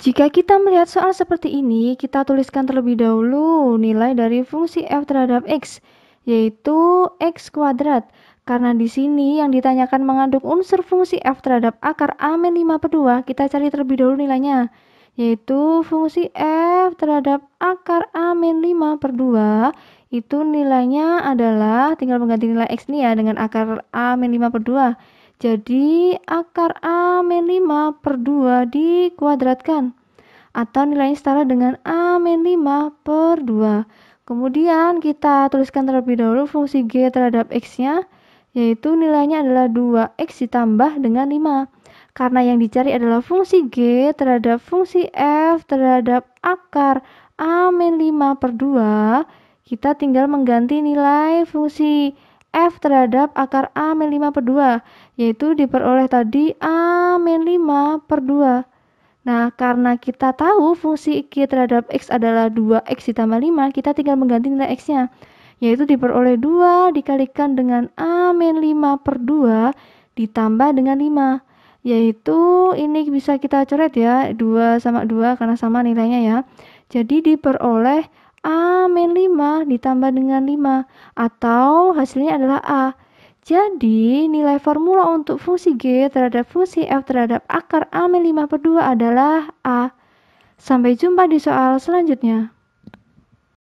Jika kita melihat soal seperti ini, kita tuliskan terlebih dahulu nilai dari fungsi f terhadap x, yaitu x kuadrat. Karena di sini yang ditanyakan mengandung unsur fungsi f terhadap akar a min 5 per 2, kita cari terlebih dahulu nilainya, yaitu fungsi f terhadap akar a min 5 per 2, itu nilainya adalah, tinggal mengganti nilai x nih ya dengan akar a min 5 per 2, jadi akar A min 5 per 2 dikuadratkan atau nilainya setara dengan A min 5 per 2. Kemudian kita tuliskan terlebih dahulu fungsi G terhadap X-nya yaitu nilainya adalah 2X ditambah dengan 5. Karena yang dicari adalah fungsi G terhadap fungsi F terhadap akar A min 5 per 2, kita tinggal mengganti nilai fungsi F terhadap akar A min 5 per 2 yaitu diperoleh tadi A min 5 per 2 Nah, karena kita tahu fungsi Q terhadap X adalah 2X ditambah 5, kita tinggal mengganti nilai X-nya, yaitu diperoleh 2 dikalikan dengan A min 5 per 2 ditambah dengan 5, yaitu ini bisa kita coret ya, 2 sama 2 karena sama nilainya ya. Jadi diperoleh A min 5 ditambah dengan 5 atau hasilnya adalah A. Jadi nilai formula untuk fungsi G terhadap fungsi F terhadap akar A min 5 per 2 adalah A. Sampai jumpa di soal selanjutnya.